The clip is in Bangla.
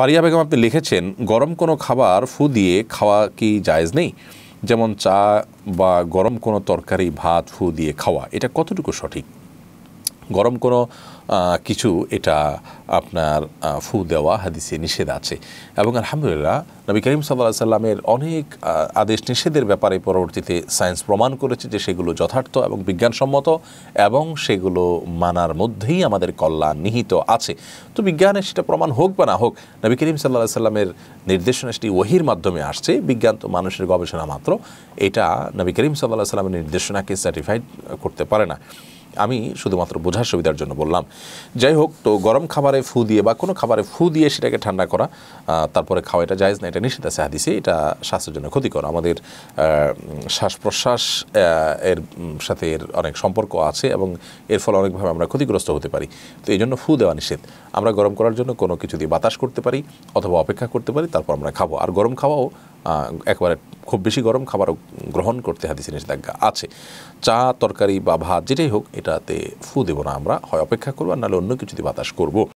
ফারিয়া বেগম আপনি লিখেছেন গরম কোনো খাবার ফু দিয়ে খাওয়া কি জায়জ নেই যেমন চা বা গরম কোনো তরকারি ভাত ফু দিয়ে খাওয়া এটা কতটুকু সঠিক গরম কোনো কিছু এটা আপনার ফু দেওয়া হাদিসে নিষেধ আছে এবং আলহামদুলিল্লাহ নবী করিম সাল্লাহ সাল্লামের অনেক আদেশ নিষেধের ব্যাপারে পরবর্তীতে সায়েন্স প্রমাণ করেছে যে সেগুলো যথার্থ এবং বিজ্ঞানসম্মত এবং সেগুলো মানার মধ্যেই আমাদের কল্যাণ নিহিত আছে তো বিজ্ঞানে সেটা প্রমাণ হোক বা না হোক নবী করিম সাল্লাহ সাল্লামের নির্দেশনা সেটি ওহির মাধ্যমে আসছে বিজ্ঞান তো মানুষের গবেষণা মাত্র এটা নবী করিম সাল্লাহ সাল্লামের নির্দেশনাকে স্যাটিফাইড করতে পারে না আমি শুধুমাত্র বোঝার সুবিধার জন্য বললাম যাই হোক তো গরম খাবারে ফু দিয়ে বা কোনো খাবারে ফু দিয়ে সেটাকে ঠান্ডা করা তারপরে খাওয়া এটা জায়জ না এটা নিষেধ আছে হাদিসে এটা স্বাস্থ্যের জন্য ক্ষতিকর আমাদের শ্বাস প্রশ্বাস এর সাথে এর অনেক সম্পর্ক আছে এবং এর ফলে অনেকভাবে আমরা ক্ষতিগ্রস্ত হতে পারি তো এই জন্য ফু দেওয়া নিষেধ আমরা গরম করার জন্য কোনো কিছু দিয়ে বাতাস করতে পারি অথবা অপেক্ষা করতে পারি তারপর আমরা খাবো আর গরম খাওয়াও একবারে খুব বেশি গরম খাবারও গ্রহণ করতে হাদিসে নিষেধাজ্ঞা আছে চা তরকারি বা ভাত যেটাই হোক এটাতে ফু দেব না আমরা হয় অপেক্ষা করবো আর নাহলে অন্য কিছু দিয়ে বাতাস করবো